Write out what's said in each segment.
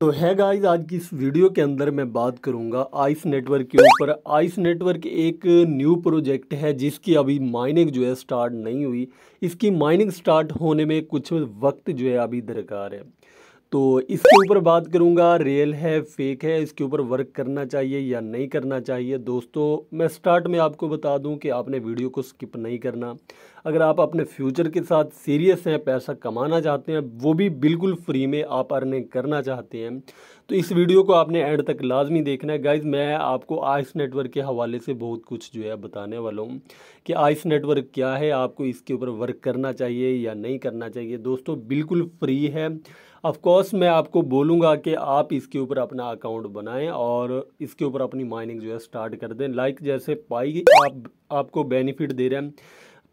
तो है गाइस आज की इस वीडियो के अंदर मैं बात करूंगा आइस नेटवर्क के ऊपर आइस नेटवर्क एक न्यू प्रोजेक्ट है जिसकी अभी माइनिंग जो है स्टार्ट नहीं हुई इसकी माइनिंग स्टार्ट होने में कुछ वक्त जो है अभी दरकार है तो इसके ऊपर बात करूँगा रियल है फेक है इसके ऊपर वर्क करना चाहिए या नहीं करना चाहिए दोस्तों मैं स्टार्ट में आपको बता दूं कि आपने वीडियो को स्किप नहीं करना अगर आप अपने फ्यूचर के साथ सीरियस हैं पैसा कमाना चाहते हैं वो भी बिल्कुल फ्री में आप अर्निंग करना चाहते हैं तो इस वीडियो को आपने एंड तक लाजमी देखना है गाइज मैं आपको आइस नेटवर्क के हवाले से बहुत कुछ जो है बताने वाला हूँ कि आइस नेटवर्क क्या है आपको इसके ऊपर वर्क करना चाहिए या नहीं करना चाहिए दोस्तों बिल्कुल फ्री है ऑफकोर्स मैं आपको बोलूँगा कि आप इसके ऊपर अपना अकाउंट बनाएं और इसके ऊपर अपनी माइनिंग जो है स्टार्ट कर दें लाइक जैसे पाई आप आपको बेनिफिट दे रहे हैं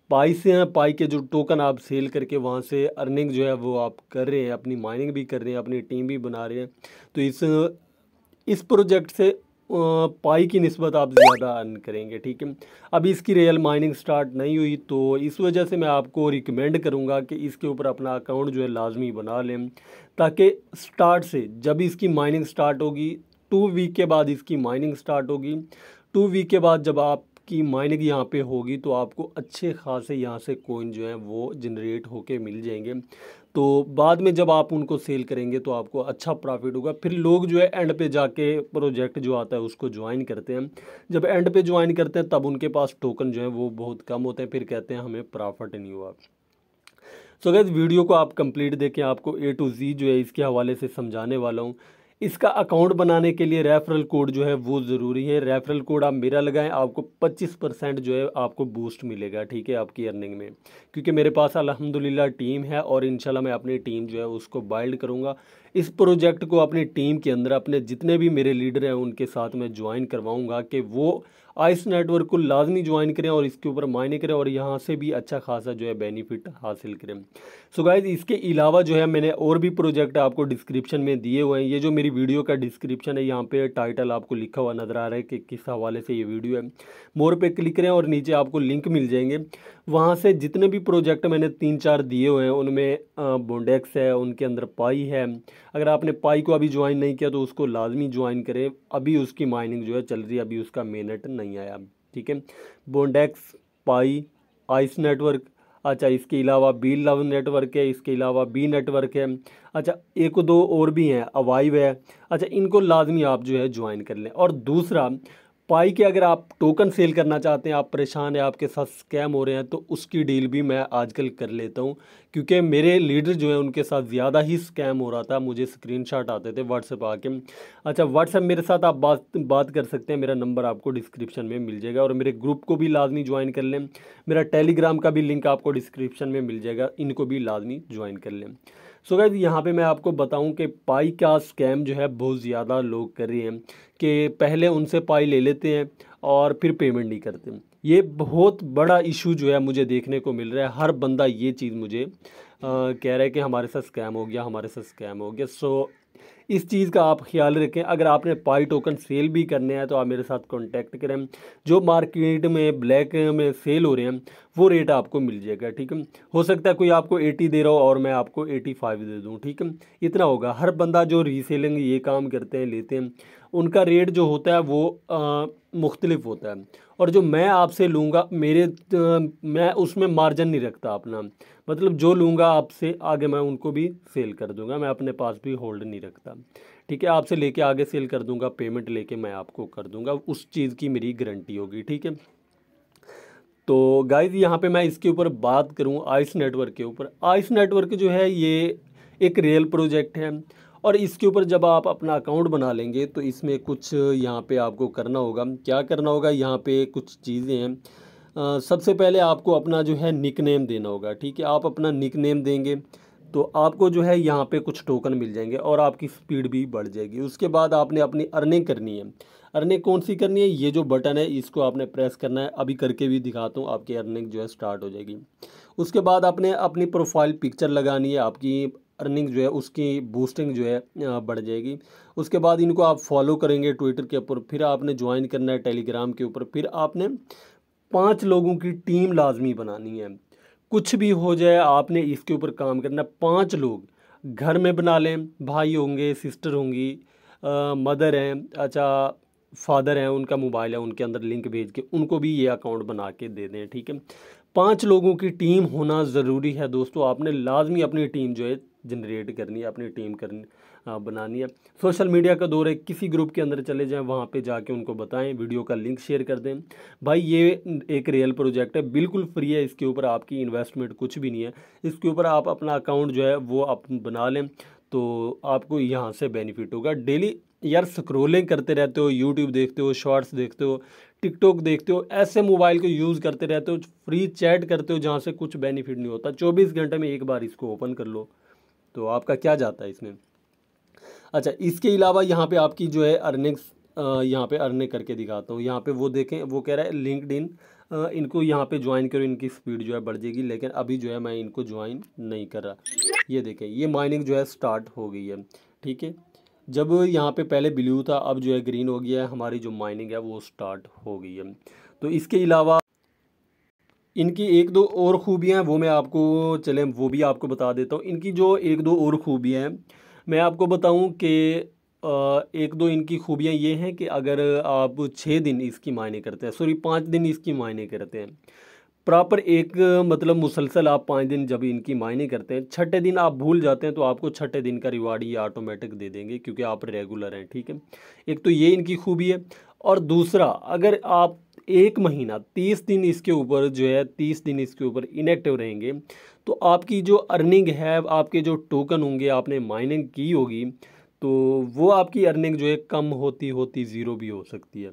पाई से हैं पाई के जो टोकन आप सेल करके वहाँ से अर्निंग जो है वो आप कर रहे हैं अपनी माइनिंग भी कर रहे हैं अपनी टीम भी बना रहे हैं तो इस इस प्रोजेक्ट से पाई की नस्बत आप ज़्यादा अर्न करेंगे ठीक है अभी इसकी रियल माइनिंग स्टार्ट नहीं हुई तो इस वजह से मैं आपको रिकमेंड करूँगा कि इसके ऊपर अपना अकाउंट जो है लाजमी बना लें ताकि स्टार्ट से जब इसकी माइनिंग स्टार्ट होगी टू वीक के बाद इसकी माइनिंग स्टार्ट होगी टू वीक के बाद जब आप की माइनिंग यहाँ पे होगी तो आपको अच्छे खासे यहाँ से कोइन जो है वो जनरेट होके मिल जाएंगे तो बाद में जब आप उनको सेल करेंगे तो आपको अच्छा प्रॉफिट होगा फिर लोग जो है एंड पे जाके प्रोजेक्ट जो आता है उसको ज्वाइन करते हैं जब एंड पे ज्वाइन करते हैं तब उनके पास टोकन जो है वो बहुत कम होते हैं फिर कहते हैं हमें प्रॉफिट नहीं हुआ सो so, अगर वीडियो को आप कंप्लीट देखें आपको ए टू जी जो है इसके हवाले से समझाने वाला हूँ इसका अकाउंट बनाने के लिए रेफरल कोड जो है वो ज़रूरी है रेफरल कोड आप मेरा लगाएं आपको 25 परसेंट जो है आपको बूस्ट मिलेगा ठीक है आपकी अर्निंग में क्योंकि मेरे पास अलहमदिल्ला टीम है और इन मैं अपनी टीम जो है उसको बाइल्ड करूँगा इस प्रोजेक्ट को अपनी टीम के अंदर अपने जितने भी मेरे लीडर हैं उनके साथ मैं ज्वाइन करवाऊँगा कि वो आइस नेटवर्क को लाजमी ज्वाइन करें और इसके ऊपर मायने करें और यहाँ से भी अच्छा खासा जो है बेनिफिट हासिल करें सो so गाइज इसके अलावा जो है मैंने और भी प्रोजेक्ट आपको डिस्क्रिप्शन में दिए हुए हैं ये जो मेरी वीडियो का डिस्क्रिप्शन है यहाँ पे टाइटल आपको लिखा हुआ नज़र आ रहा है कि किस हवाले से ये वीडियो है मोर पे क्लिक करें और नीचे आपको लिंक मिल जाएंगे वहाँ से जितने भी प्रोजेक्ट मैंने तीन चार दिए हुए हैं उनमें बोंडेक्स है उनके अंदर पाई है अगर आपने पाई को अभी ज्वाइन नहीं किया तो उसको लाजमी ज्वाइन करें अभी उसकी माइनिंग जो है चल रही है अभी उसका मेनट नहीं आया ठीक है बोंडेक्स पाई आइस नेटवर्क अच्छा इसके अलावा बी लव नेटवर्क है इसके अलावा बी नेटवर्क है अच्छा एक दो और भी हैं अवाइव है अच्छा इनको लाजमी आप जो है ज्वाइन कर लें और दूसरा पाई के अगर आप टोकन सेल करना चाहते हैं आप परेशान हैं आपके साथ स्कैम हो रहे हैं तो उसकी डील भी मैं आजकल कर लेता हूं क्योंकि मेरे लीडर जो हैं उनके साथ ज़्यादा ही स्कैम हो रहा था मुझे स्क्रीनशॉट आते थे व्हाट्सएप आके अच्छा व्हाट्सएप मेरे साथ आप बात बात कर सकते हैं मेरा नंबर आपको डिस्क्रिप्शन में मिल जाएगा और मेरे ग्रुप को भी लाजमी ज्वाइन कर लें मेरा टेलीग्राम का भी लिंक आपको डिस्क्रिप्शन में मिल जाएगा इनको भी लाजमी ज्वाइन कर लें सो गैज यहाँ पे मैं आपको बताऊँ कि पाई का स्कैम जो है बहुत ज़्यादा लोग कर रहे हैं कि पहले उनसे पाई ले लेते हैं और फिर पेमेंट नहीं करते ये बहुत बड़ा इशू जो है मुझे देखने को मिल रहा है हर बंदा ये चीज़ मुझे आ, कह रहा है कि हमारे साथ स्कैम हो गया हमारे साथ स्कैम हो गया सो इस चीज़ का आप ख्याल रखें अगर आपने पाई टोकन सेल भी करने हैं तो आप मेरे साथ कॉन्टैक्ट करें जो मार्केट में ब्लैक में सेल हो रहे हैं वो रेट आपको मिल जाएगा ठीक है हो सकता है कोई आपको 80 दे रहा हो और मैं आपको 85 दे दूँ ठीक है इतना होगा हर बंदा जो रीसेलिंग ये काम करते हैं लेते हैं उनका रेट जो होता है वो मुख्तलिफ होता है और जो मैं आपसे लूँगा मेरे मैं उसमें मार्जन नहीं रखता अपना मतलब जो लूँगा आपसे आगे मैं उनको भी सेल कर दूँगा मैं अपने पास भी होल्ड नहीं रखता ठीक है आपसे लेके आगे सेल कर दूँगा पेमेंट लेके मैं आपको कर दूँगा उस चीज़ की मेरी गारंटी होगी ठीक है तो गाइज यहाँ पर मैं इसके ऊपर बात करूँ आइस नेटवर्क के ऊपर आइस नेटवर्क जो है ये एक रियल प्रोजेक्ट है और इसके ऊपर जब आप अपना अकाउंट बना लेंगे तो इसमें कुछ यहाँ पे आपको करना होगा क्या करना होगा यहाँ पे कुछ चीज़ें हैं सबसे पहले आपको अपना जो है निक नेम देना होगा ठीक है आप अपना निक नेम देंगे तो आपको जो है यहाँ पे कुछ टोकन मिल जाएंगे और आपकी स्पीड भी बढ़ जाएगी उसके बाद आपने अपनी अर्निंग करनी है अर्निंग कौन सी करनी है ये जो बटन है इसको आपने प्रेस करना है अभी करके भी दिखाता हूँ आपकी अर्निंग जो है स्टार्ट हो जाएगी उसके बाद आपने अपनी प्रोफाइल पिक्चर लगानी है आपकी अर्निंग जो है उसकी बूस्टिंग जो है बढ़ जाएगी उसके बाद इनको आप फॉलो करेंगे ट्विटर के ऊपर फिर आपने ज्वाइन करना है टेलीग्राम के ऊपर फिर आपने पाँच लोगों की टीम लाजमी बनानी है कुछ भी हो जाए आपने इसके ऊपर काम करना पाँच लोग घर में बना लें भाई होंगे सिस्टर होंगी आ, मदर हैं अच्छा फादर हैं उनका मोबाइल है उनके अंदर लिंक भेज के उनको भी ये अकाउंट बना के दे दें ठीक है पाँच लोगों की टीम होना ज़रूरी है दोस्तों आपने लाजमी अपनी टीम जो है जनरेट करनी है अपनी टीम करनी आ, बनानी है सोशल मीडिया का दौर है किसी ग्रुप के अंदर चले जाएं वहाँ पे जाके उनको बताएं वीडियो का लिंक शेयर कर दें भाई ये एक रियल प्रोजेक्ट है बिल्कुल फ्री है इसके ऊपर आपकी इन्वेस्टमेंट कुछ भी नहीं है इसके ऊपर आप अपना अकाउंट जो है वो आप बना लें तो आपको यहाँ से बेनिफिट होगा डेली यार स्क्रोलिंग करते रहते हो यूट्यूब देखते हो शॉर्ट्स देखते हो टिकटॉक देखते हो ऐसे मोबाइल को यूज़ करते रहते हो फ्री चैट करते हो जहाँ से कुछ बेनिफिट नहीं होता चौबीस घंटे में एक बार इसको ओपन कर लो तो आपका क्या जाता है इसमें अच्छा इसके अलावा यहाँ पे आपकी जो है अर्निंग्स यहाँ पे अर्निंग करके दिखाता हूँ यहाँ पे वो देखें वो कह रहा है लिंकड इन इनको यहाँ पे ज्वाइन करो इनकी स्पीड जो है बढ़ जाएगी लेकिन अभी जो है मैं इनको ज्वाइन नहीं कर रहा ये देखें ये माइनिंग जो है स्टार्ट हो गई है ठीक है जब यहाँ पे पहले ब्लू था अब जो है ग्रीन हो गया है हमारी जो माइनिंग है वो स्टार्ट हो गई है तो इसके अलावा इनकी एक दो और ख़ूबियाँ हैं वो मैं आपको चलें वो भी आपको बता देता हूँ इनकी जो एक दो और ख़ूबियाँ हैं मैं आपको बताऊँ कि एक दो इनकी खूबियाँ ये हैं कि अगर आप छः दिन इसकी मायने करते हैं सॉरी पाँच दिन इसकी मायने करते हैं प्रॉपर एक मतलब मुसलसल आप पाँच दिन जब इनकी मायने करते हैं छठे दिन आप भूल जाते हैं तो आपको छठे दिन का रिवार्ड ये ऑटोमेटिक दे देंगे क्योंकि आप रेगुलर हैं ठीक है एक तो ये इनकी खूबी है और दूसरा अगर आप एक महीना तीस दिन इसके ऊपर जो है तीस दिन इसके ऊपर इनएक्टिव रहेंगे तो आपकी जो अर्निंग है आपके जो टोकन होंगे आपने माइनिंग की होगी तो वो आपकी अर्निंग जो है कम होती होती ज़ीरो भी हो सकती है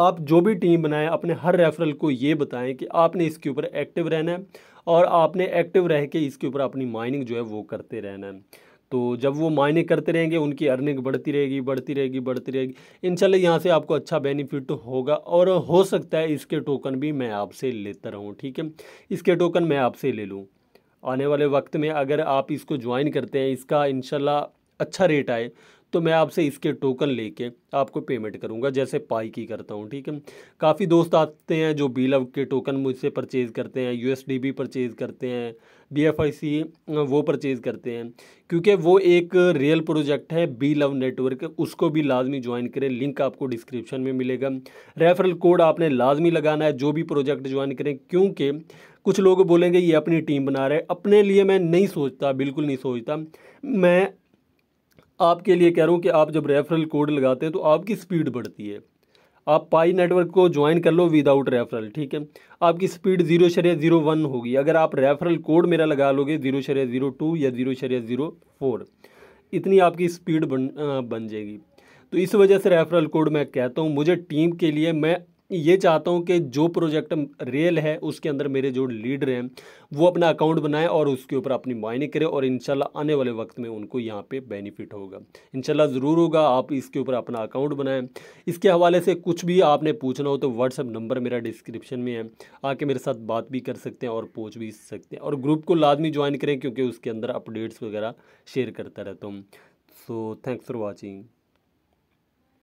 आप जो भी टीम बनाएं अपने हर रेफरल को ये बताएं कि आपने इसके ऊपर एक्टिव रहना है और आपने एक्टिव रह के इसके ऊपर अपनी माइनिंग जो है वो करते रहना है तो जब वो मायने करते रहेंगे उनकी अर्निंग बढ़ती रहेगी बढ़ती रहेगी बढ़ती रहेगी इनशाला यहाँ से आपको अच्छा बेनिफिट होगा और हो सकता है इसके टोकन भी मैं आपसे लेता रहूँ ठीक है इसके टोकन मैं आपसे ले लूँ आने वाले वक्त में अगर आप इसको ज्वाइन करते हैं इसका इनशाला अच्छा रेट आए तो मैं आपसे इसके टोकन लेके आपको पेमेंट करूँगा जैसे पाई की करता हूँ ठीक है काफ़ी दोस्त आते हैं जो बी लव के टोकन मुझसे परचेज़ करते हैं यू भी परचेज़ करते हैं बी एफ आई सी वो परचेज़ करते हैं क्योंकि वो एक रियल प्रोजेक्ट है बी लव नेटवर्क उसको भी लाजमी ज्वाइन करें लिंक आपको डिस्क्रिप्शन में मिलेगा रेफरल कोड आपने लाजमी लगाना है जो भी प्रोजेक्ट ज्वाइन करें क्योंकि कुछ लोग बोलेंगे ये अपनी टीम बना रहे अपने लिए मैं नहीं सोचता बिल्कुल नहीं सोचता मैं आपके लिए कह रहा हूँ कि आप जब रेफरल कोड लगाते हैं तो आपकी स्पीड बढ़ती है आप पाई नेटवर्क को ज्वाइन कर लो विदाउट रेफरल ठीक है आपकी स्पीड जीरो शरिया जीरो वन होगी अगर आप रेफरल कोड मेरा लगा लोगे जीरो शरिया जीरो टू या जीरो शरिया जीरो फोर इतनी आपकी स्पीड बन बन जाएगी तो इस वजह से रेफरल कोड मैं कहता हूँ मुझे टीम के लिए मैं ये चाहता हूँ कि जो प्रोजेक्ट रियल है उसके अंदर मेरे जो लीडर हैं वो अपना अकाउंट बनाएं और उसके ऊपर अपनी मायने करें और इनशाला आने वाले वक्त में उनको यहाँ पे बेनिफिट होगा इनशाला ज़रूर होगा आप इसके ऊपर अपना अकाउंट बनाएं इसके हवाले से कुछ भी आपने पूछना हो तो व्हाट्सअप नंबर मेरा डिस्क्रिप्शन में है आके मेरे साथ बात भी कर सकते हैं और पूछ भी सकते हैं और ग्रुप को लाजमी ज्वाइन करें क्योंकि उसके अंदर अपडेट्स वगैरह शेयर करता रहता हूँ सो थैंक्स फॉर वॉचिंग